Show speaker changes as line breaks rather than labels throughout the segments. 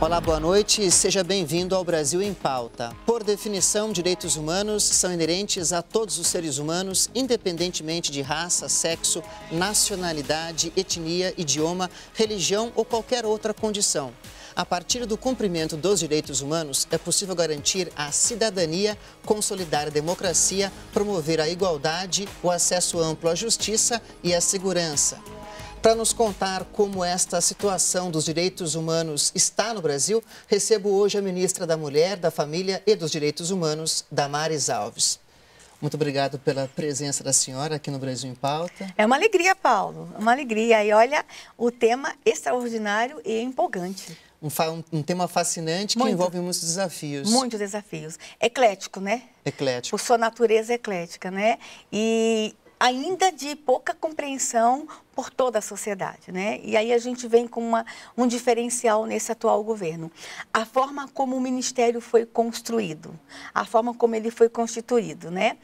Olá, boa noite e seja bem-vindo ao Brasil em Pauta. Por definição, direitos humanos são inerentes a todos os seres humanos, independentemente de raça, sexo, nacionalidade, etnia, idioma, religião ou qualquer outra condição. A partir do cumprimento dos direitos humanos, é possível garantir a cidadania, consolidar a democracia, promover a igualdade, o acesso amplo à justiça e à segurança. Para nos contar como esta situação dos direitos humanos está no Brasil, recebo hoje a ministra da Mulher, da Família e dos Direitos Humanos,
Damares Alves. Muito obrigado pela presença da senhora aqui no Brasil em Pauta. É uma alegria, Paulo, é uma alegria. E olha, o tema extraordinário e empolgante.
Um, um, tema fascinante muito, que envolve muitos desafios. Muitos
desafios. Eclético, né? Eclético. Por sua natureza eclética, né? E ainda de pouca compreensão por toda a sociedade. Né? E aí a gente vem com uma, um diferencial nesse atual governo. A forma como o ministério foi construído, a forma como ele foi constituído. Né?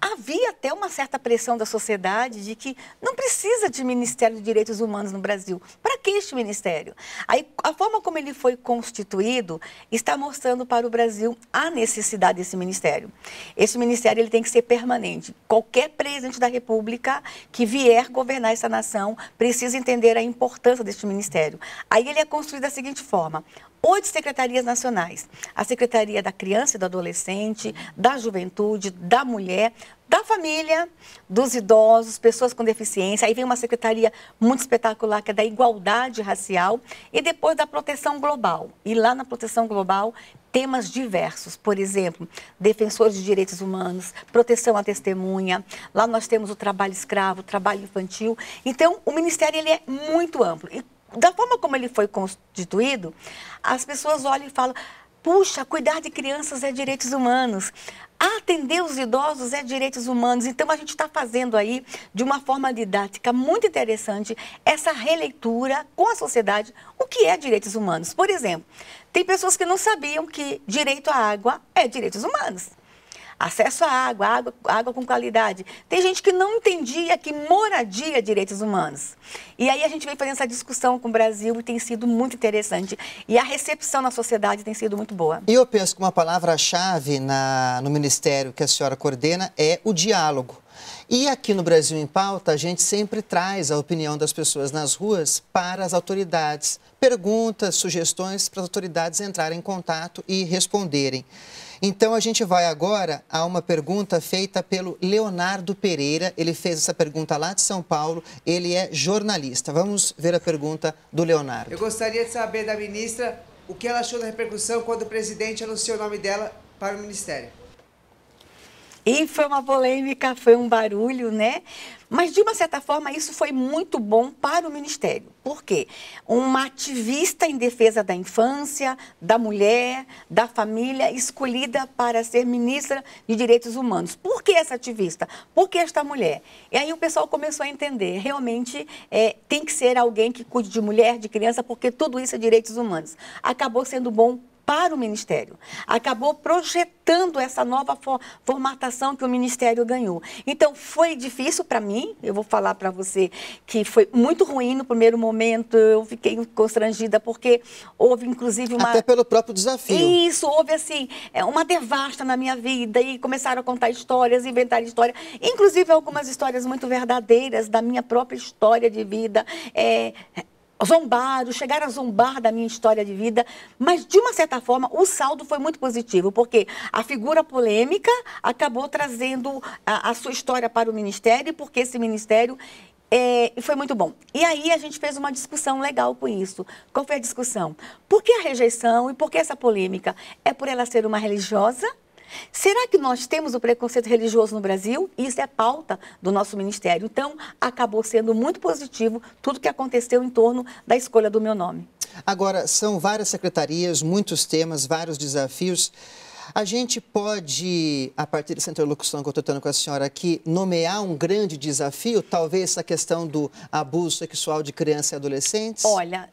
Havia até uma certa pressão da sociedade de que não precisa de Ministério de Direitos Humanos no Brasil. Para que este ministério? Aí, a forma como ele foi constituído está mostrando para o Brasil a necessidade desse ministério. Esse ministério ele tem que ser permanente. Qualquer presidente da República que vier governar essa nação, precisa entender a importância deste ministério. Aí ele é construído da seguinte forma: oito secretarias nacionais. A Secretaria da Criança e do Adolescente, da Juventude, da Mulher, da Família, dos Idosos, Pessoas com Deficiência. Aí vem uma secretaria muito espetacular, que é da Igualdade Racial, e depois da Proteção Global. E lá na Proteção Global temas diversos, por exemplo, defensores de direitos humanos, proteção à testemunha, lá nós temos o trabalho escravo, trabalho infantil. Então, o ministério ele é muito amplo. E da forma como ele foi constituído, as pessoas olham e falam: puxa, cuidar de crianças é direitos humanos. Atender os idosos é direitos humanos. Então, a gente está fazendo aí, de uma forma didática muito interessante, essa releitura com a sociedade, o que é direitos humanos. Por exemplo, tem pessoas que não sabiam que direito à água é direitos humanos. Acesso à água, água, água com qualidade. Tem gente que não entendia que moradia é direitos humanos. E aí a gente vem fazendo essa discussão com o Brasil e tem sido muito interessante. E a recepção na sociedade tem sido muito boa.
E eu penso que uma palavra-chave no ministério que a senhora coordena é o diálogo. E aqui no Brasil em Pauta, a gente sempre traz a opinião das pessoas nas ruas para as autoridades. Perguntas, sugestões para as autoridades entrarem em contato e responderem. Então a gente vai agora a uma pergunta feita pelo Leonardo Pereira. Ele fez essa pergunta lá de São Paulo. Ele é jornalista. Vamos ver a pergunta do Leonardo. Eu gostaria de saber da ministra o que ela achou da repercussão quando o presidente anunciou o nome dela para o ministério.
E foi uma polêmica, foi um barulho, né? Mas, de uma certa forma, isso foi muito bom para o Ministério. Por quê? Uma ativista em defesa da infância, da mulher, da família, escolhida para ser ministra de Direitos Humanos. Por que essa ativista? Por que esta mulher? E aí o pessoal começou a entender. Realmente é, tem que ser alguém que cuide de mulher, de criança, porque tudo isso é direitos humanos. Acabou sendo bom para o Ministério. Acabou projetando essa nova formatação que o Ministério ganhou. Então, foi difícil para mim, eu vou falar para você que foi muito ruim no primeiro momento, eu fiquei constrangida, porque houve inclusive uma. Até pelo próprio desafio. Isso, houve assim, é, uma devasta na minha vida, e começaram a contar histórias, inventar histórias, inclusive algumas histórias muito verdadeiras da minha própria história de vida. É, zombaram, chegaram a zombar da minha história de vida, mas de uma certa forma o saldo foi muito positivo, porque a figura polêmica acabou trazendo a, a sua história para o ministério, porque esse ministério é, foi muito bom. E aí a gente fez uma discussão legal com isso. Qual foi a discussão? Por que a rejeição e por que essa polêmica? É por ela ser uma religiosa Será que nós temos o preconceito religioso no Brasil? Isso é pauta do nosso ministério. Então, acabou sendo muito positivo tudo que aconteceu em torno da escolha do meu nome. Agora, são
várias secretarias, muitos temas, vários desafios. A gente pode, a partir dessa interlocução que eu estou tendo com a senhora aqui, nomear um grande desafio, talvez a questão do abuso sexual de crianças e adolescentes? Olha,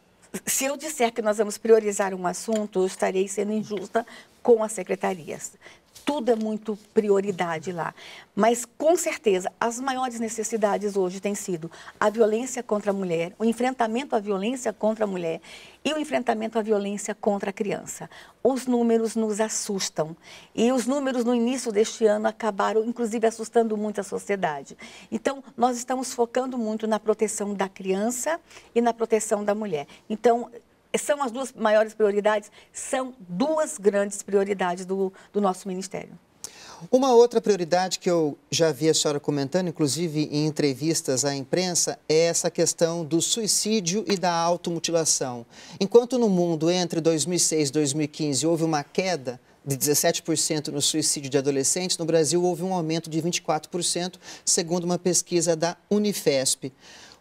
se eu disser que nós vamos priorizar um assunto, eu estarei sendo injusta com as secretarias tudo é muito prioridade lá. Mas, com certeza, as maiores necessidades hoje têm sido a violência contra a mulher, o enfrentamento à violência contra a mulher e o enfrentamento à violência contra a criança. Os números nos assustam. E os números no início deste ano acabaram, inclusive, assustando muito a sociedade. Então, nós estamos focando muito na proteção da criança e na proteção da mulher. Então, são as duas maiores prioridades, são duas grandes prioridades do, do nosso ministério.
Uma outra prioridade que eu já vi a senhora comentando, inclusive em entrevistas à imprensa, é essa questão do suicídio e da automutilação. Enquanto no mundo, entre 2006 e 2015, houve uma queda de 17% no suicídio de adolescentes, no Brasil houve um aumento de 24%, segundo uma pesquisa da Unifesp.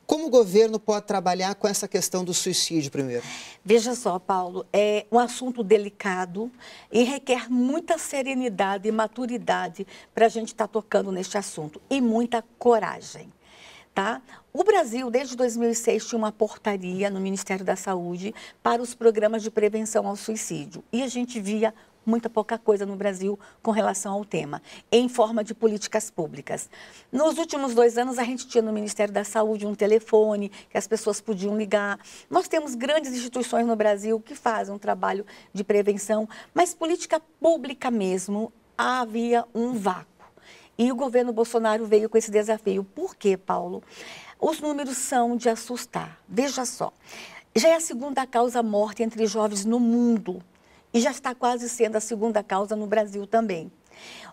Como o governo pode trabalhar com essa questão do suicídio primeiro? Veja só, Paulo, é um assunto delicado e requer muita serenidade e maturidade para a gente estar tá tocando neste assunto e muita coragem. Tá? O Brasil, desde 2006, tinha uma portaria no Ministério da Saúde para os programas de prevenção ao suicídio. E a gente via muita pouca coisa no Brasil com relação ao tema, em forma de políticas públicas. Nos últimos dois anos, a gente tinha no Ministério da Saúde um telefone que as pessoas podiam ligar. Nós temos grandes instituições no Brasil que fazem um trabalho de prevenção, mas política pública mesmo, havia um vácuo. E o governo Bolsonaro veio com esse desafio. Por quê, Paulo? Os números são de assustar. Veja só. Já é a segunda causa morte entre jovens no mundo e já está quase sendo a segunda causa no Brasil também.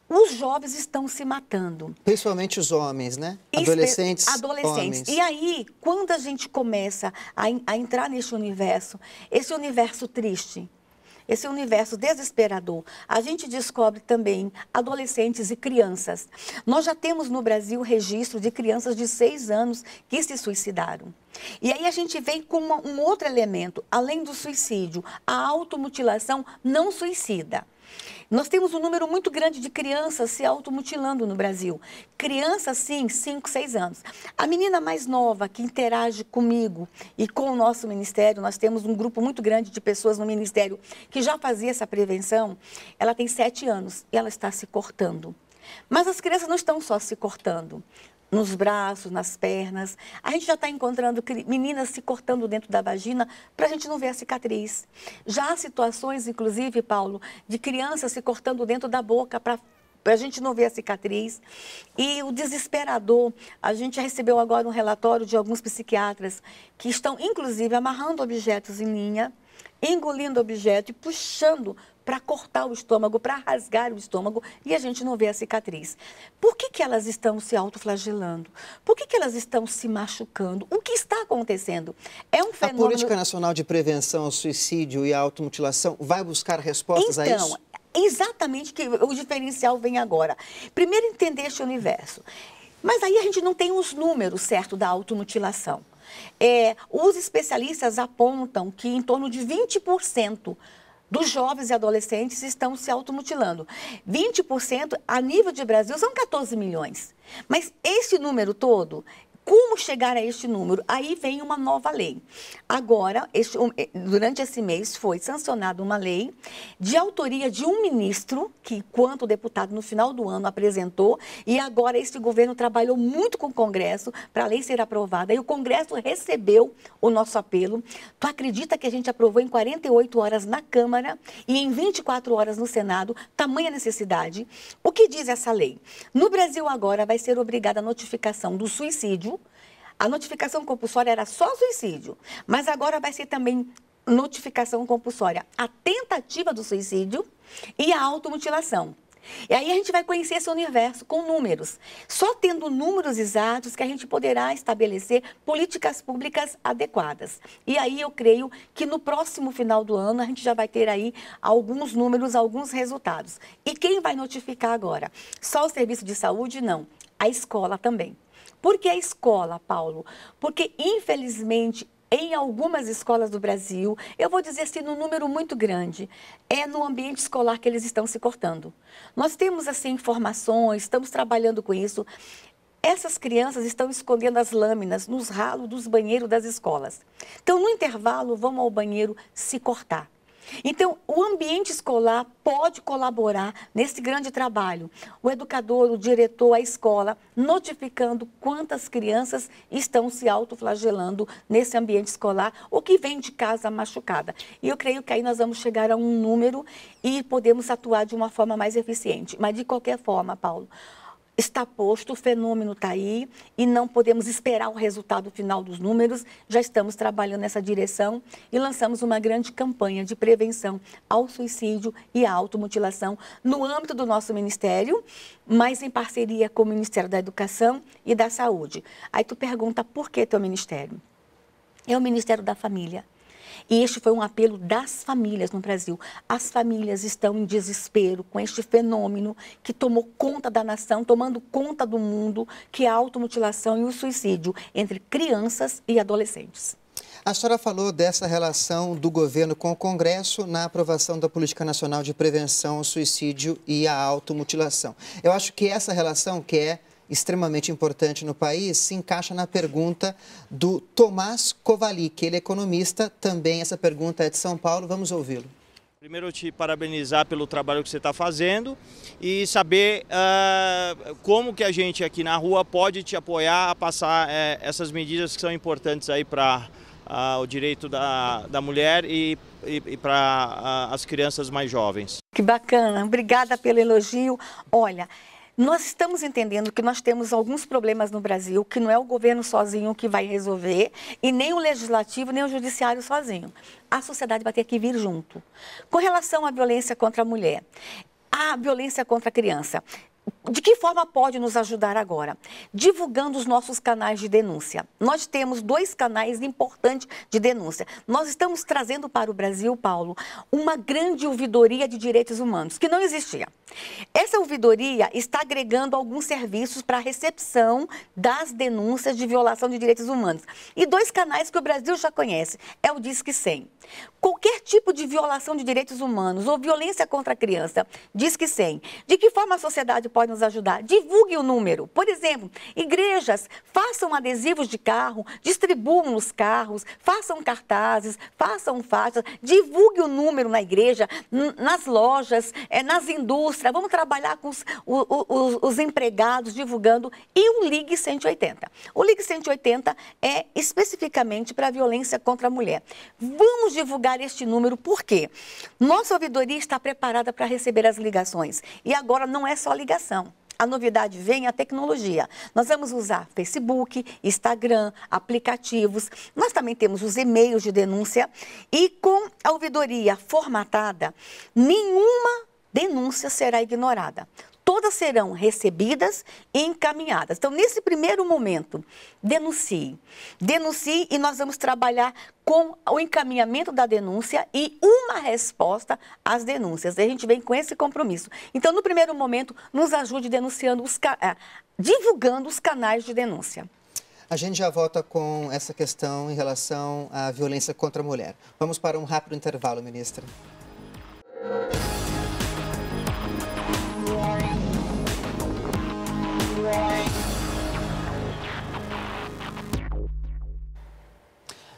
Os jovens estão se matando. Principalmente os homens, né?
Adolescentes. Adolescentes. Homens. E
aí, quando a gente começa a, a entrar nesse universo, esse universo triste, esse universo desesperador. A gente descobre também adolescentes e crianças. Nós já temos no Brasil registro de crianças de seis anos que se suicidaram. E aí a gente vem com uma, um outro elemento, além do suicídio, a automutilação não suicida. Nós temos um número muito grande de crianças se automutilando no Brasil. Crianças, sim, 5, 6 anos. A menina mais nova que interage comigo e com o nosso ministério, nós temos um grupo muito grande de pessoas no ministério que já fazia essa prevenção, ela tem 7 anos e ela está se cortando. Mas as crianças não estão só se cortando nos braços, nas pernas. A gente já está encontrando meninas se cortando dentro da vagina para a gente não ver a cicatriz. Já há situações, inclusive, Paulo, de crianças se cortando dentro da boca para para a gente não ver a cicatriz. E o desesperador, a gente recebeu agora um relatório de alguns psiquiatras que estão, inclusive, amarrando objetos em linha, engolindo objetos e puxando para cortar o estômago, para rasgar o estômago e a gente não vê a cicatriz. Por que, que elas estão se autoflagelando? Por que, que elas estão se machucando? O que está acontecendo? É um fenômeno... A Política Nacional
de Prevenção ao Suicídio e à Automutilação vai buscar respostas então, a isso?
Exatamente que o diferencial vem agora. Primeiro entender este universo. Mas aí a gente não tem os números certos da automutilação. É, os especialistas apontam que em torno de 20% dos jovens e adolescentes estão se automutilando. 20% a nível de Brasil são 14 milhões. Mas esse número todo como chegar a este número? Aí vem uma nova lei. Agora, este, eh, durante esse mês, foi sancionada uma lei de autoria de um ministro, que, quanto deputado, no final do ano apresentou, e agora este governo trabalhou muito com o Congresso para a lei ser aprovada. E o Congresso recebeu o nosso apelo. Tu acredita que a gente aprovou em 48 horas na Câmara e em 24 horas no Senado? Tamanha necessidade. O que diz essa lei? No Brasil, agora, vai ser obrigada a notificação do suicídio a notificação compulsória era só suicídio, mas agora vai ser também notificação compulsória, a tentativa do suicídio e a automutilação. E aí a gente vai conhecer esse universo com números. Só tendo números exatos que a gente poderá estabelecer políticas públicas adequadas. E aí eu creio que no próximo final do ano a gente já vai ter aí alguns números, alguns resultados. E quem vai notificar agora? Só o serviço de saúde? Não. A escola também. Por que a escola, Paulo? Porque, infelizmente, em algumas escolas do Brasil, eu vou dizer assim, num número muito grande, é no ambiente escolar que eles estão se cortando. Nós temos, assim, informações, estamos trabalhando com isso. Essas crianças estão escondendo as lâminas nos ralos dos banheiros das escolas. Então, no intervalo, vão ao banheiro se cortar. Então, o ambiente escolar pode colaborar nesse grande trabalho. O educador, o diretor, a escola, notificando quantas crianças estão se autoflagelando nesse ambiente escolar ou que vem de casa machucada. E eu creio que aí nós vamos chegar a um número e podemos atuar de uma forma mais eficiente. Mas, de qualquer forma, Paulo, está posto, o fenômeno está aí e não podemos esperar o resultado final dos números. Já estamos trabalhando nessa direção e lançamos uma grande campanha de prevenção ao suicídio e à automutilação no âmbito do nosso ministério, mas em parceria com o Ministério da Educação e da Saúde. Aí tu pergunta por que teu ministério? É o Ministério da Família e este foi um apelo das famílias no Brasil. As famílias estão em desespero com este fenômeno que tomou conta da nação, tomando conta do mundo, que é a automutilação e o suicídio entre crianças e adolescentes.
A senhora falou dessa relação do governo com o Congresso na aprovação da Política Nacional de Prevenção ao Suicídio e à Automutilação. Eu acho que essa relação que é extremamente importante no país se encaixa na pergunta do Tomás Kovali, que ele é economista também. Essa pergunta é de São Paulo, vamos ouvi-lo. Primeiro, eu te parabenizar pelo trabalho que você está fazendo e saber uh, como que a gente aqui na rua pode te apoiar a passar uh, essas medidas que são importantes aí para uh, ah, o direito da, da mulher e, e, e para ah, as crianças mais jovens.
Que bacana, obrigada pelo elogio. Olha, nós estamos entendendo que nós temos alguns problemas no Brasil que não é o governo sozinho que vai resolver e nem o legislativo, nem o judiciário sozinho. A sociedade vai ter que vir junto. Com relação à violência contra a mulher, à violência contra a criança, de que forma pode nos ajudar agora? Divulgando os nossos canais de denúncia. Nós temos dois canais importantes de denúncia. Nós estamos trazendo para o Brasil, Paulo, uma grande ouvidoria de direitos humanos, que não existia. Essa ouvidoria está agregando alguns serviços para a recepção das denúncias de violação de direitos humanos. E dois canais que o Brasil já conhece, é o Disque 100. Qualquer tipo de violação de direitos humanos ou violência contra a criança, Disque 100. De que forma a sociedade pode nos ajudar? Divulgue o número. Por exemplo, igrejas, façam adesivos de carro, distribuam os carros, façam cartazes, façam faixas, divulgue o número na igreja, nas lojas, é, nas indústrias. Vamos trabalhar com os, o, os, os empregados divulgando. E o Ligue 180. O Ligue 180 é especificamente para a violência contra a mulher. Vamos divulgar este número por quê nossa ouvidoria está preparada para receber as ligações. E agora não é só ligação comunicação. A novidade vem é a tecnologia. Nós vamos usar Facebook, Instagram, aplicativos. Nós também temos os e-mails de denúncia e com a ouvidoria formatada, nenhuma denúncia será ignorada todas serão recebidas e encaminhadas. Então, nesse primeiro momento, denuncie. Denuncie e nós vamos trabalhar com o encaminhamento da denúncia e uma resposta às denúncias. E a gente vem com esse compromisso. Então, no primeiro momento, nos ajude denunciando os eh, divulgando os canais de denúncia.
A gente já volta com essa questão em relação à violência contra a mulher. Vamos para um rápido intervalo, ministra.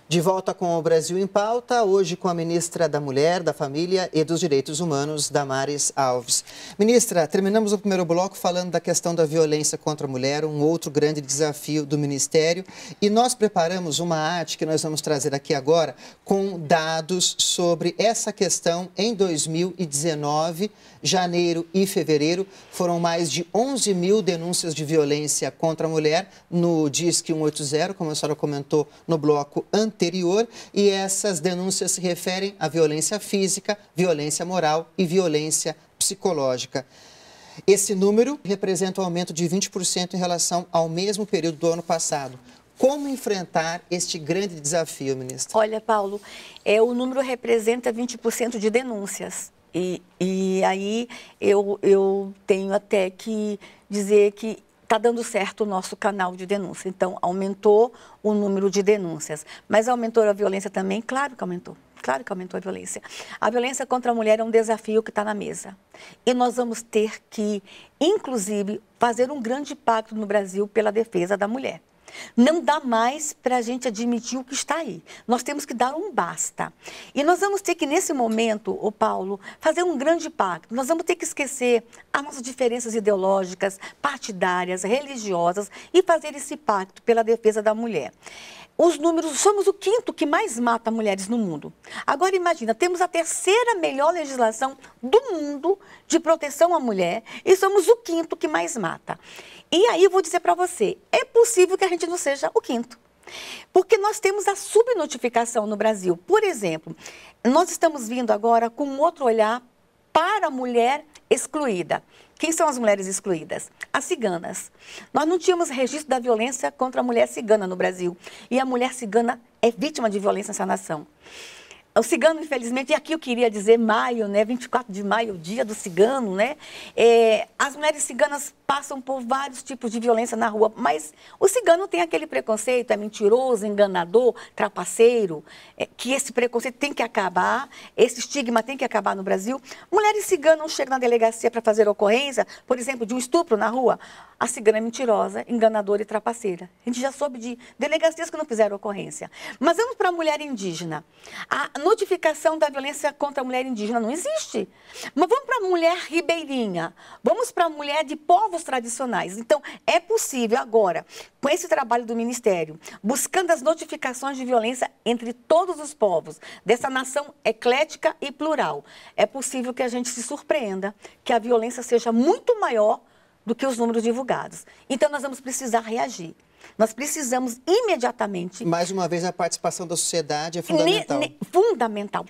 De volta com o Brasil em pauta, hoje com a ministra da Mulher, da Família e dos Direitos Humanos, Damares Alves. Ministra, terminamos o primeiro bloco falando da questão da violência contra a mulher, um outro grande desafio do Ministério. E nós preparamos uma arte que nós vamos trazer aqui agora com dados sobre essa questão em 2019, janeiro e fevereiro. Foram mais de 11 mil denúncias de violência contra a mulher no DISC 180, como a senhora comentou no bloco anterior anterior e essas denúncias se referem à violência física, violência moral e violência psicológica. Esse número representa um aumento de 20% em relação ao mesmo período do ano passado. Como enfrentar este grande desafio, ministra?
Olha, Paulo, é, o número representa 20% de denúncias. E, e aí eu, eu tenho até que dizer que está dando certo o nosso canal de denúncia. Então, aumentou o número de denúncias. Mas aumentou a violência também? Claro que aumentou. Claro que aumentou a violência. A violência contra a mulher é um desafio que está na mesa. E nós vamos ter que, inclusive, fazer um grande pacto no Brasil pela defesa da mulher. Não dá mais para a gente admitir o que está aí. Nós temos que dar um basta. E nós vamos ter que, nesse momento, o Paulo, fazer um grande pacto. Nós vamos ter que esquecer as nossas diferenças ideológicas, partidárias, religiosas e fazer esse pacto pela defesa da mulher. Os números, somos o quinto que mais mata mulheres no mundo. Agora imagina, temos a terceira melhor legislação do mundo de proteção à mulher e somos o quinto que mais mata. E aí vou dizer para você, é possível que a gente não seja o quinto. Porque nós temos a subnotificação no Brasil. Por exemplo, nós estamos vindo agora com outro olhar para a mulher excluída. Quem são as mulheres excluídas? As ciganas. Nós não tínhamos registro da violência contra a mulher cigana no Brasil. E a mulher cigana é vítima de violência nessa nação. O cigano, infelizmente, e aqui eu queria dizer maio, né? 24 de maio, o dia do cigano, né? É, as mulheres ciganas passam por vários tipos de violência na rua. Mas o cigano tem aquele preconceito, é mentiroso, enganador, trapaceiro, é, que esse preconceito tem que acabar, esse estigma tem que acabar no Brasil. Mulheres ciganas não chegam na delegacia para fazer ocorrência, por exemplo, de um estupro na rua. A cigana é mentirosa, enganadora e trapaceira. A gente já soube de delegacias que não fizeram ocorrência. Mas vamos para a mulher indígena. A notificação da violência contra a mulher indígena não existe. Mas vamos para a mulher ribeirinha. Vamos para a mulher de povo tradicionais. Então, é possível agora, com esse trabalho do Ministério, buscando as notificações de violência entre todos os povos, dessa nação eclética e plural, é possível que a gente se surpreenda que a violência seja muito maior do que os números divulgados. Então, nós vamos precisar reagir. Nós precisamos imediatamente. Mais uma vez, a participação da sociedade é fundamental. Ne, ne, fundamental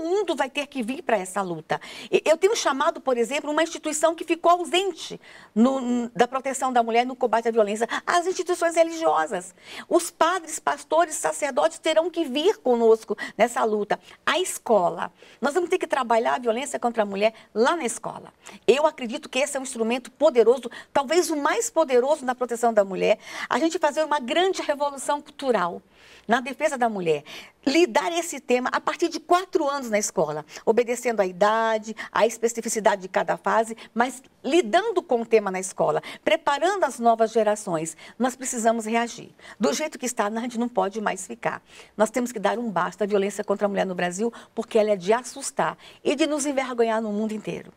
mundo vai ter que vir para essa luta. Eu tenho chamado, por exemplo, uma instituição que ficou ausente no, da proteção da mulher no combate à violência, as instituições religiosas. Os padres, pastores, sacerdotes terão que vir conosco nessa luta. A escola. Nós vamos ter que trabalhar a violência contra a mulher lá na escola. Eu acredito que esse é um instrumento poderoso, talvez o mais poderoso na proteção da mulher. A gente fazer uma grande revolução cultural na defesa da mulher, lidar esse tema a partir de quatro anos na escola, obedecendo à idade, à especificidade de cada fase, mas lidando com o tema na escola, preparando as novas gerações. Nós precisamos reagir. Do jeito que está, a gente não pode mais ficar. Nós temos que dar um basta à violência contra a mulher no Brasil, porque ela é de assustar e de nos envergonhar no mundo inteiro.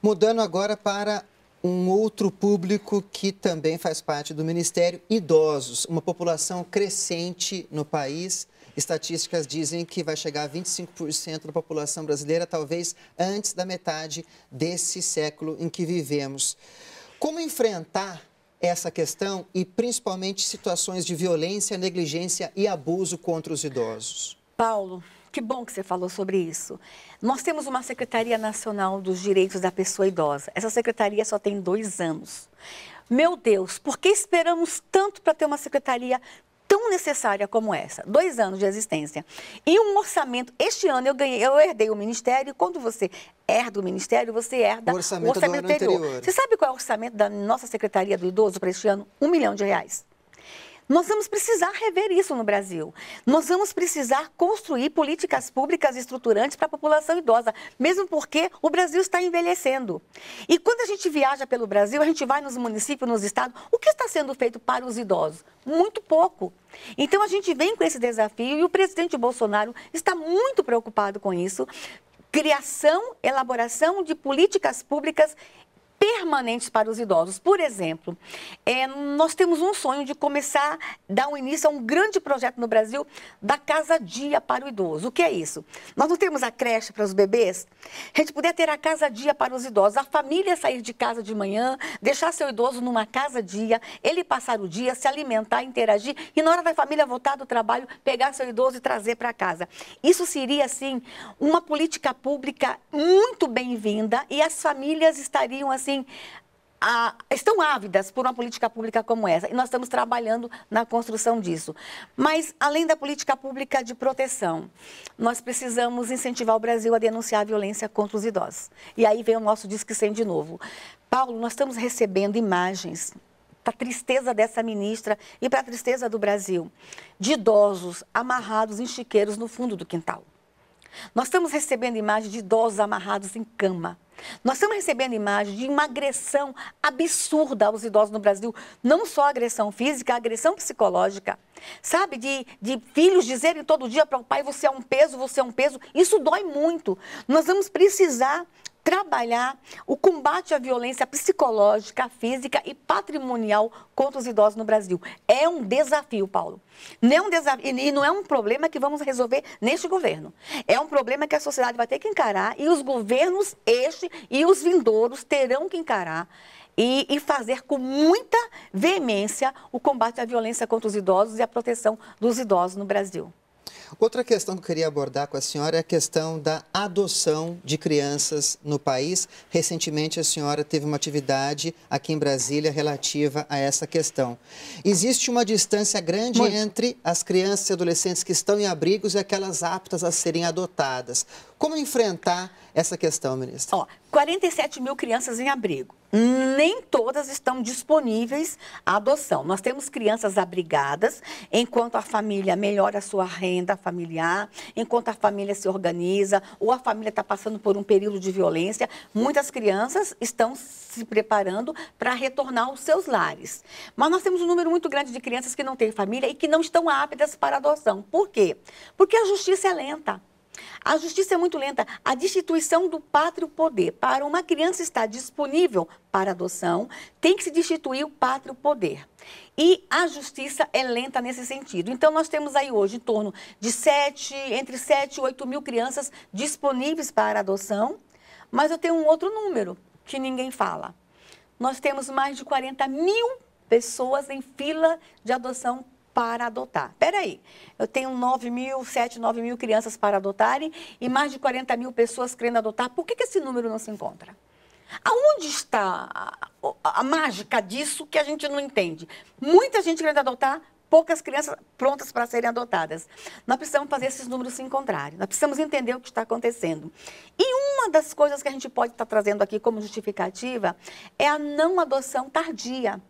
Mudando agora para um outro público que também faz parte do Ministério, idosos, uma população crescente no país. Estatísticas dizem que vai chegar a 25% da população brasileira, talvez antes da metade desse século em que vivemos. Como enfrentar essa questão e principalmente situações de violência, negligência
e abuso contra os idosos? Paulo, que bom que você falou sobre isso. Nós temos uma Secretaria Nacional dos Direitos da Pessoa Idosa. Essa secretaria só tem dois anos. Meu Deus, por que esperamos tanto para ter uma secretaria tão necessária como essa? Dois anos de existência. E um orçamento. Este ano eu ganhei, eu herdei o ministério. Quando você herda o ministério, você herda o orçamento, o orçamento anterior. anterior. Você sabe qual é o orçamento da nossa Secretaria do Idoso para este ano? Um milhão de reais. Nós vamos precisar rever isso no Brasil. Nós vamos precisar construir políticas públicas estruturantes para a população idosa, mesmo porque o Brasil está envelhecendo. E quando a gente viaja pelo Brasil, a gente vai nos municípios, nos estados, o que está sendo feito para os idosos? Muito pouco. Então a gente vem com esse desafio e o presidente Bolsonaro está muito preocupado com isso, criação, elaboração de políticas públicas permanentes para os idosos. Por exemplo, é, nós temos um sonho de começar, dar um início a um grande projeto no Brasil da Casa Dia para o Idoso. O que é isso? Nós não temos a creche para os bebês? A gente poder ter a Casa Dia para os idosos, a família sair de casa de manhã, deixar seu idoso numa Casa Dia, ele passar o dia, se alimentar, interagir e na hora da família voltar do trabalho, pegar seu idoso e trazer para casa. Isso seria, assim, uma política pública muito bem-vinda e as famílias estariam, assim, assim, a, estão ávidas por uma política pública como essa. E nós estamos trabalhando na construção disso. Mas, além da política pública de proteção, nós precisamos incentivar o Brasil a denunciar a violência contra os idosos. E aí vem o nosso Disque 100 de novo. Paulo, nós estamos recebendo imagens para tristeza dessa ministra e para a tristeza do Brasil, de idosos amarrados em chiqueiros no fundo do quintal. Nós estamos recebendo imagens de idosos amarrados em cama. Nós estamos recebendo imagens de uma agressão absurda aos idosos no Brasil. Não só agressão física, agressão psicológica. Sabe, de, de filhos dizerem todo dia para o pai: você é um peso, você é um peso. Isso dói muito. Nós vamos precisar trabalhar o combate à violência psicológica, física e patrimonial contra os idosos no Brasil. É um desafio, Paulo. Não é um desafio, e não é um problema que vamos resolver neste governo. É um problema que a sociedade vai ter que encarar e os governos, este e os vindouros, terão que encarar. E, e, fazer com muita veemência o combate à violência contra os idosos e a proteção dos idosos no Brasil.
Outra questão que eu queria abordar com a senhora é a questão da adoção de crianças no país. Recentemente, a senhora teve uma atividade aqui em Brasília relativa a essa questão. Existe uma distância grande Muito. entre as crianças e adolescentes que estão em abrigos e aquelas aptas a serem adotadas. Como enfrentar essa questão, ministra? Ó,
47 mil crianças em abrigo. Nem todas estão disponíveis à adoção. Nós temos crianças abrigadas, enquanto a família melhora a sua renda familiar, enquanto a família se organiza, ou a família está passando por um período de violência, muitas crianças estão se preparando para retornar aos seus lares. Mas nós temos um número muito grande de crianças que não têm família e que não estão aptas para adoção. Por quê? Porque a justiça é lenta. A justiça é muito lenta. A destituição do pátrio poder para uma criança estar disponível para adoção, tem que se destituir o pátrio poder. E a justiça é lenta nesse sentido. Então, nós temos aí hoje em torno de 7, entre 7 e 8 mil crianças disponíveis para adoção, mas eu tenho um outro número que ninguém fala. Nós temos mais de 40 mil pessoas em fila de adoção para adotar. Peraí, eu tenho 9 mil, 7, 9 mil crianças para adotarem e mais de 40 mil pessoas querendo adotar. Por que, que esse número não se encontra? Aonde está a, a, a mágica disso que a gente não entende? Muita gente querendo adotar, poucas crianças prontas para serem adotadas. Nós precisamos fazer esses números se encontrarem, nós precisamos entender o que está acontecendo. E uma das coisas que a gente pode estar trazendo aqui como justificativa é a não adoção tardia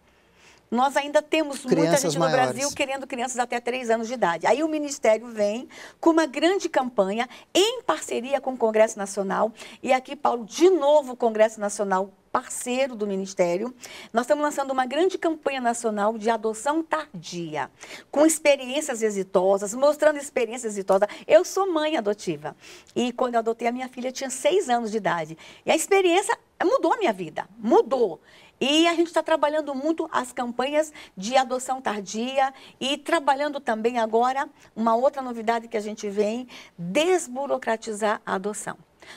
nós ainda temos crianças muita gente maiores. no Brasil querendo crianças até 3 anos de idade. Aí o Ministério vem com uma grande campanha em parceria com o Congresso Nacional. E aqui, Paulo, de novo o Congresso Nacional parceiro do Ministério, nós estamos lançando uma grande campanha nacional de adoção tardia, com experiências exitosas, mostrando experiências exitosas. Eu sou mãe adotiva e quando eu adotei a minha filha tinha seis anos de idade e a experiência mudou a minha vida, mudou. E a gente está trabalhando muito as campanhas de adoção tardia e trabalhando também agora uma outra novidade que a gente vem, desburocratizar a adoção.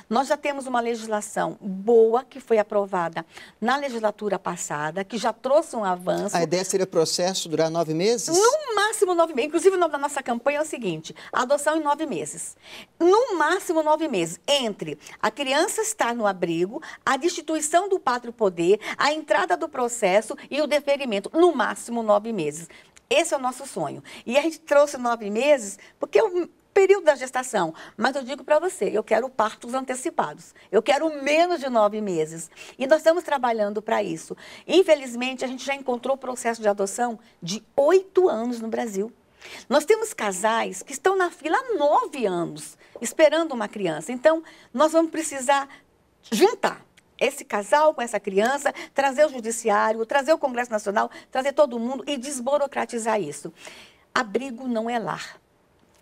Nós já temos uma legislação boa que foi aprovada na legislatura passada, que já trouxe um avanço. A ideia seria
processo durar nove
meses? No máximo nove meses. Inclusive, o nome da nossa campanha é o seguinte: adoção em nove meses. No máximo nove meses. Entre a criança estar no abrigo, a destituição do pátrio poder, a entrada do processo e o deferimento. No máximo nove meses. Esse é o nosso sonho. E a gente trouxe nove meses, porque período da gestação. Mas eu digo para você, eu quero partos antecipados. Eu quero menos de nove meses. E nós estamos trabalhando para isso. Infelizmente, a gente já encontrou processo de adoção de oito anos no Brasil. Nós temos casais que estão na fila há nove anos esperando uma criança. Então, nós vamos precisar juntar esse casal com essa criança, trazer o judiciário, trazer o Congresso Nacional, trazer todo mundo e desburocratizar isso. Abrigo não é lar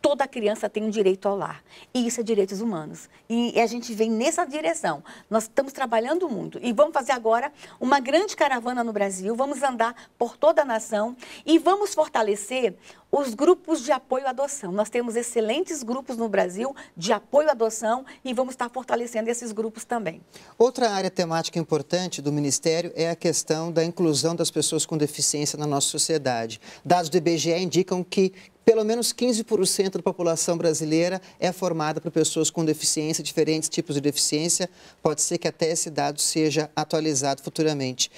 toda criança tem um direito ao lar. E isso é direitos humanos. E a gente vem nessa direção. Nós estamos trabalhando muito. E vamos fazer agora uma grande caravana no Brasil. Vamos andar por toda a nação e vamos fortalecer os grupos de apoio à adoção. Nós temos excelentes grupos no Brasil de apoio à adoção e vamos estar fortalecendo esses grupos também.
Outra área temática importante do Ministério é a questão da inclusão das pessoas com deficiência na nossa sociedade. Dados do IBGE indicam que pelo menos 15% da população brasileira é formada por pessoas com deficiência, diferentes tipos de deficiência. Pode ser que até esse dado seja atualizado futuramente.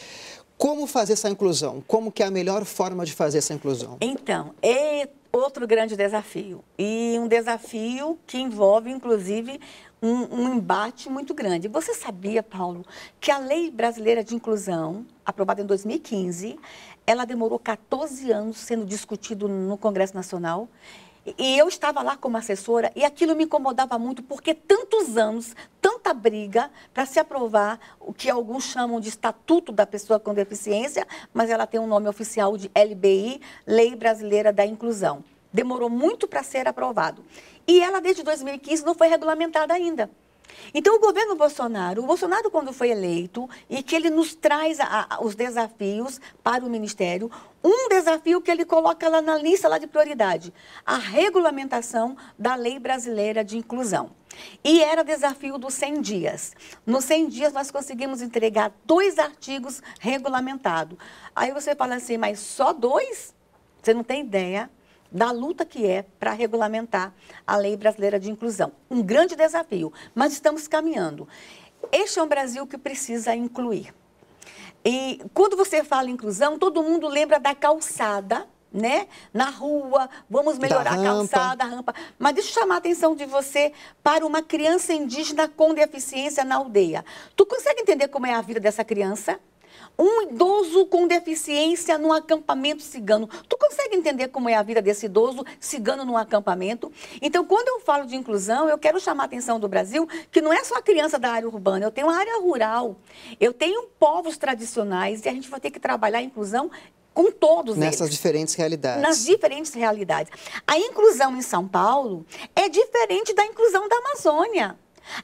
Como fazer essa inclusão? Como que é a melhor forma de fazer essa inclusão?
Então, é outro grande desafio. E um desafio que envolve, inclusive, um, um, embate muito grande. Você sabia, Paulo, que a lei brasileira de inclusão, aprovada em 2015, ela demorou 14 anos sendo discutido no Congresso Nacional. E eu estava lá como assessora e aquilo me incomodava muito, porque tantos anos, tanta briga para se aprovar o que alguns chamam de Estatuto da Pessoa com Deficiência, mas ela tem um nome oficial de LBI Lei Brasileira da Inclusão. Demorou muito para ser aprovado. E ela, desde 2015, não foi regulamentada ainda. Então, o governo Bolsonaro, o Bolsonaro, quando foi eleito, e que ele nos traz a, a, os desafios para o Ministério, um desafio que ele coloca lá na lista lá de prioridade, a regulamentação da Lei Brasileira de Inclusão. E era desafio dos 100 dias. Nos 100 dias nós conseguimos entregar dois artigos regulamentados. Aí você fala assim, mas só dois? Você não tem ideia da luta que é para regulamentar a lei brasileira de inclusão. Um grande desafio, mas estamos caminhando. Este é um Brasil que precisa incluir. E quando você fala inclusão, todo mundo lembra da calçada, né? Na rua, vamos melhorar a calçada, a rampa. Mas deixa eu chamar a atenção de você para uma criança indígena com deficiência na aldeia. Tu consegue entender como é a vida dessa criança? um idoso com deficiência num acampamento cigano. Tu consegue entender como é a vida desse idoso cigano num acampamento? Então, quando eu falo de inclusão, eu quero chamar a atenção do Brasil que não é só a criança da área urbana, eu tenho a área rural, eu tenho povos tradicionais e a gente vai ter que trabalhar a inclusão com todos Nessas eles.
diferentes realidades. Nas
diferentes realidades. A inclusão em São Paulo é diferente da inclusão da Amazônia.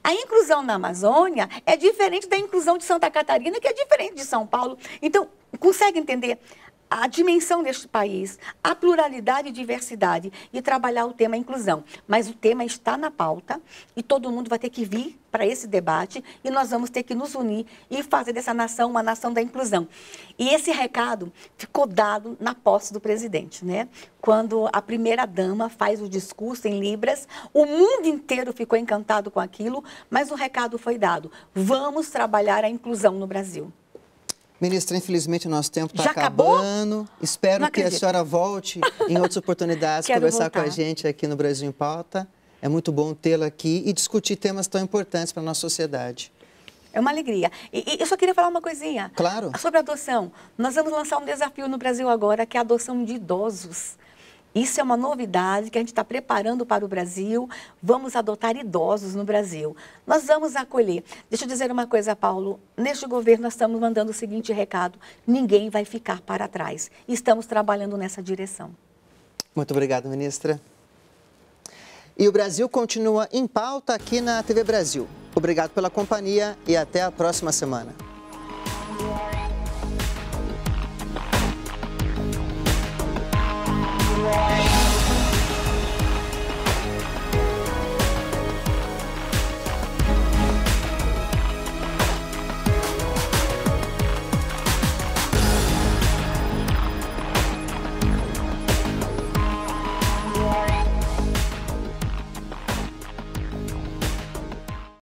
A inclusão na Amazônia é diferente da inclusão de Santa Catarina, que é diferente de São Paulo. Então, consegue entender a dimensão deste país, a pluralidade e diversidade e trabalhar o tema inclusão. Mas o tema está na pauta e todo mundo vai ter que vir para esse debate e nós vamos ter que nos unir e fazer dessa nação uma nação da inclusão. E esse recado ficou dado na posse do presidente, né? Quando a primeira dama faz o discurso em Libras, o mundo inteiro ficou encantado com aquilo, mas o recado foi dado: vamos trabalhar a inclusão no Brasil.
Ministra, infelizmente o nosso tempo está acabando. Acabou? Espero que a senhora volte em outras oportunidades conversar voltar. com a gente aqui no Brasil em Pauta. É muito bom tê-la aqui e discutir temas tão importantes para a nossa
sociedade. É uma alegria. E, e, eu só queria falar uma coisinha. Claro. Sobre adoção. Nós vamos lançar um desafio no Brasil agora, que é a adoção de idosos. Isso é uma novidade que a gente está preparando para o Brasil. Vamos adotar idosos no Brasil. Nós vamos acolher. Deixa eu dizer uma coisa, Paulo. Neste governo, nós estamos mandando o seguinte recado: ninguém vai ficar para trás. Estamos trabalhando nessa direção.
Muito obrigado, ministra. E o Brasil continua em pauta aqui na TV Brasil. Obrigado pela companhia e até a próxima semana. wall.